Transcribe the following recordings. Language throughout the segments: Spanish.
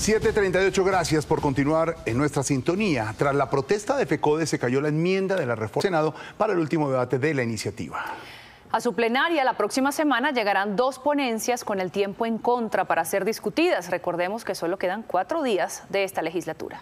738, gracias por continuar en nuestra sintonía. Tras la protesta de FECODE se cayó la enmienda de la reforma del Senado para el último debate de la iniciativa. A su plenaria la próxima semana llegarán dos ponencias con el tiempo en contra para ser discutidas. Recordemos que solo quedan cuatro días de esta legislatura.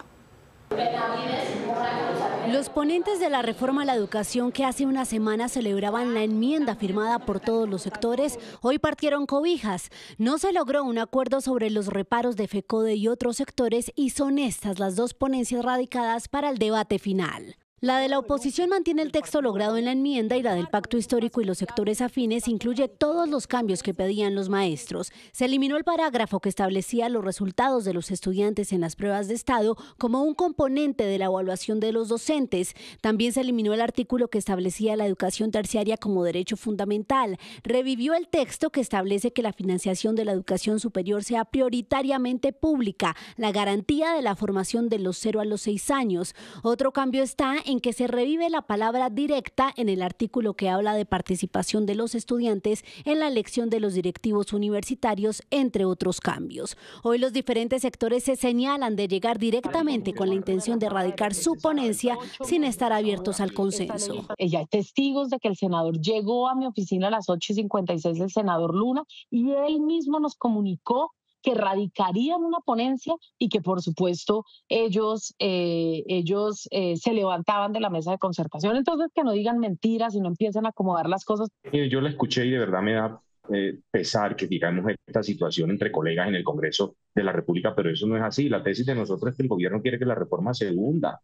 Los ponentes de la reforma a la educación que hace una semana celebraban la enmienda firmada por todos los sectores, hoy partieron cobijas. No se logró un acuerdo sobre los reparos de FECODE y otros sectores y son estas las dos ponencias radicadas para el debate final. La de la oposición mantiene el texto logrado en la enmienda y la del pacto histórico y los sectores afines incluye todos los cambios que pedían los maestros. Se eliminó el parágrafo que establecía los resultados de los estudiantes en las pruebas de Estado como un componente de la evaluación de los docentes. También se eliminó el artículo que establecía la educación terciaria como derecho fundamental. Revivió el texto que establece que la financiación de la educación superior sea prioritariamente pública, la garantía de la formación de los 0 a los 6 años. Otro cambio está en que se revive la palabra directa en el artículo que habla de participación de los estudiantes en la elección de los directivos universitarios, entre otros cambios. Hoy los diferentes sectores se señalan de llegar directamente con la intención de erradicar su ponencia sin estar abiertos al consenso. Ella testigos de que el senador llegó a mi oficina a las 8.56 senador Luna y él mismo nos comunicó que radicarían una ponencia y que por supuesto ellos, eh, ellos eh, se levantaban de la mesa de concertación. Entonces que no digan mentiras y no empiecen a acomodar las cosas. Eh, yo la escuché y de verdad me da pesar que digamos esta situación entre colegas en el Congreso de la República, pero eso no es así. La tesis de nosotros es que el gobierno quiere que la reforma se hunda,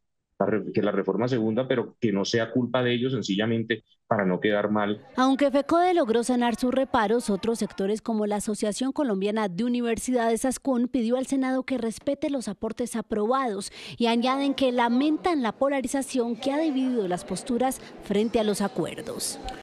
que la reforma segunda, pero que no sea culpa de ellos sencillamente para no quedar mal. Aunque FECODE logró sanar sus reparos, otros sectores como la Asociación Colombiana de Universidades ASCUN pidió al Senado que respete los aportes aprobados y añaden que lamentan la polarización que ha dividido las posturas frente a los acuerdos.